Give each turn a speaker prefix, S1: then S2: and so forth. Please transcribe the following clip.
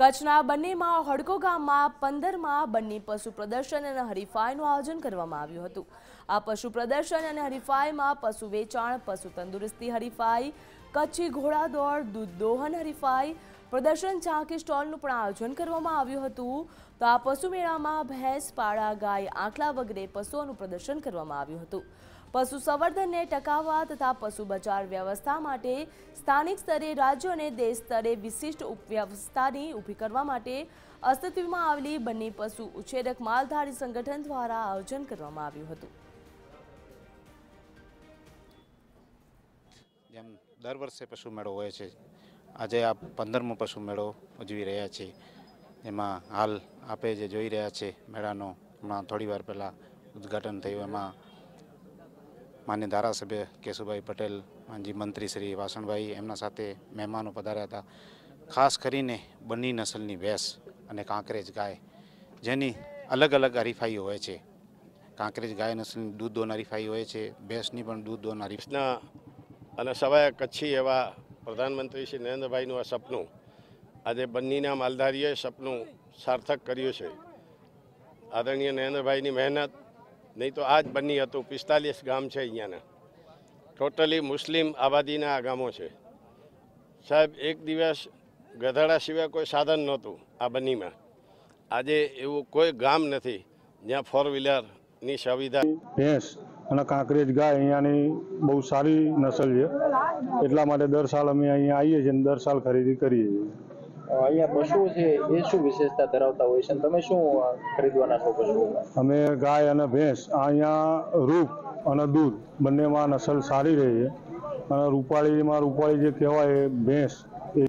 S1: કચ્છના બંનેમાં હડકો ગામમાં પંદરમાં બંને પશુ પ્રદર્શન અને હરીફાઈનું આયોજન કરવામાં આવ્યું હતું આ પશુ પ્રદર્શન અને હરીફાઈમાં પશુ વેચાણ પશુ તંદુરસ્તી હરીફાઈ કચ્છી ઘોડાદોડ દૂધ દોહન હરીફાઈ પ્રદર્શન ઝાંખી સ્ટોલનું પણ આયોજન કરવામાં આવ્યું હતું તો આ પશુ મેળામાં ભેંસ પાળા ગાય આંકલા વગેરે પશુઓનું પ્રદર્શન કરવામાં આવ્યું હતું પશુ સંવર્ધનને ટકાવવા તથા પશુ બજાર વ્યવસ્થા માટે સ્થાનિક સ્તરે રાજ્યો અને દેશ સ્તરે વિશિષ્ટ ઉપવ્યવસ્થાની ઊભી કરવા માટે અસ્તિત્વમાં આવેલી બંને પશુ ઉછેરક માલધારી સંગઠન દ્વારા આયોજન કરવામાં આવ્યું હતું
S2: જેમ દર વર્ષે પશુ મેળો હોય છે આજે આ પંદરમો પશુ મેળો ઉજવી રહ્યા છે એમાં હાલ આપે જે જોઈ રહ્યા છે મેળાનો હમણાં થોડી વાર પહેલાં ઉદ્ઘાટન થયું એમાં માન્ય ધારાસભ્ય કેશુભાઈ પટેલ માનજી મંત્રી શ્રી વાસણભાઈ એમના સાથે મહેમાનો પધાર્યા હતા ખાસ કરીને બંની નસલની ભેંસ અને કાંકરેજ ગાય જેની અલગ અલગ હરીફાઈ હોય છે કાંકરેજ ગાય નસલની દૂધ દોન હરીફાઈ હોય છે ભેંસની પણ દૂધ દોન હરીફાઈ
S3: અને સવાય કચ્છી એવા પ્રધાનમંત્રી શ્રી નરેન્દ્રભાઈનું આ સપનું આજે બન્નીના માલધારીએ સપનું સાર્થક કર્યું છે આદરણીય નરેન્દ્રભાઈની મહેનત નહીં તો આ જ બની હતું પિસ્તાલીસ ગામ છે અહીંયાના ટોટલી મુસ્લિમ આબાદીના આ ગામો છે સાહેબ એક દિવસ ગધાડા સિવાય કોઈ સાધન નહોતું આ બનીમાં આજે એવું કોઈ ગામ નથી જ્યાં ફોર વ્હીલરની સુવિધા
S4: ભેંસ અને કાંકરેજ ગાય અહીંયાની બહુ સારી નસલ છે એટલા માટે દર સાલ અમે અહીંયા આવીએ છીએ દર સાલ ખરીદી કરીએ છીએ અહીંયા પશુઓ છે એ શું વિશેષતા ધરાવતા હોય છે તમે શું ખરીદવાના છો પશુઓ અમે ગાય અને ભેંસ અહીંયા રૂપ અને દૂધ બંનેમાં નસલ સારી રહે છે અને રૂપાળીમાં રૂપાળી જે કહેવાય ભેંસ એ